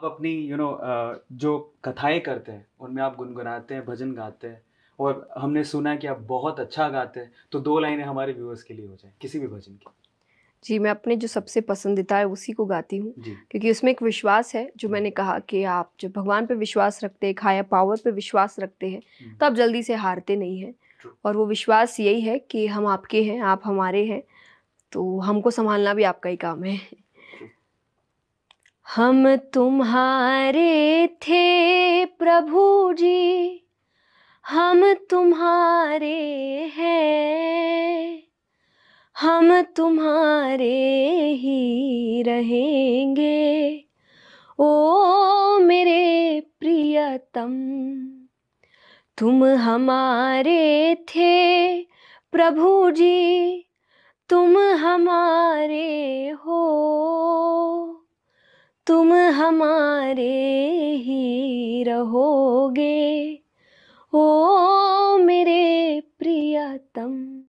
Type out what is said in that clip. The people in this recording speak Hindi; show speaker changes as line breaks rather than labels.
आप अपनी यू you नो know, जो कथाएं करते हैं उनमें आप गुनगुनाते हैं भजन गाते हैं और हमने सुना है कि आप बहुत अच्छा गाते हैं तो दो लाइनें हमारे व्यूअर्स के लिए हो जाए किसी भी भजन की
जी मैं अपने जो सबसे पसंदीदा है उसी को गाती हूँ क्योंकि उसमें एक विश्वास है जो मैंने कहा कि आप जब भगवान पर विश्वास रखते हैं खाया पावर पर विश्वास रखते हैं हम्म। तो आप जल्दी से हारते नहीं हैं और वो विश्वास यही है कि हम आपके हैं आप हमारे हैं तो हमको संभालना भी आपका ही काम है हम
तुम्हारे थे प्रभु जी हम तुम्हारे हैं हम तुम्हारे ही रहेंगे ओ मेरे प्रियतम तुम हमारे थे प्रभु जी तुम हमारे हो तुम हमारे ही रहोगे ओ मेरे प्रियतम